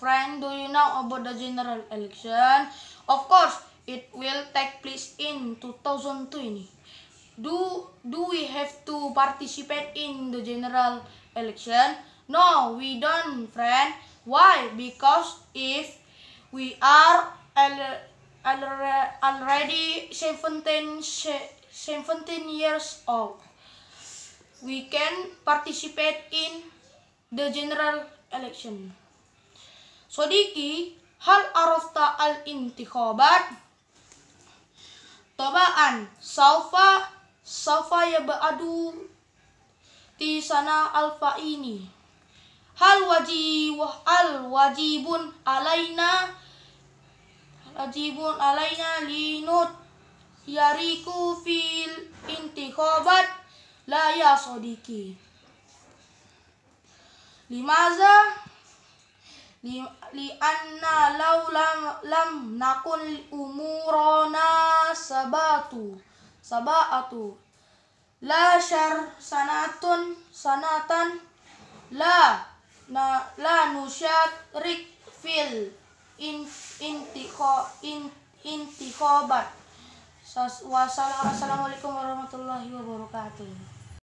Friend, do you know about the general election? Of course, it will take place in 2020. Do, do we have to participate in the general election? No, we don't, friend. Why? Because if we are already 17, 17 years old, we can participate in the general election. Sodiki, hal arafta al intikhabat? tobaan salfa salfa ya ba'adu di sana alfa ini. Hal wajib, al wajibun alaina, wajibun alaina linut yariku fil intikhabat la ya sodiki. Limaza li, li anna law lam, lam nakun umurona sabatu Sabatu la syar sanatun sanatan la na, la nusyarik fil in, intiko in, intikobat Wassalamualaikum warahmatullahi wabarakatuh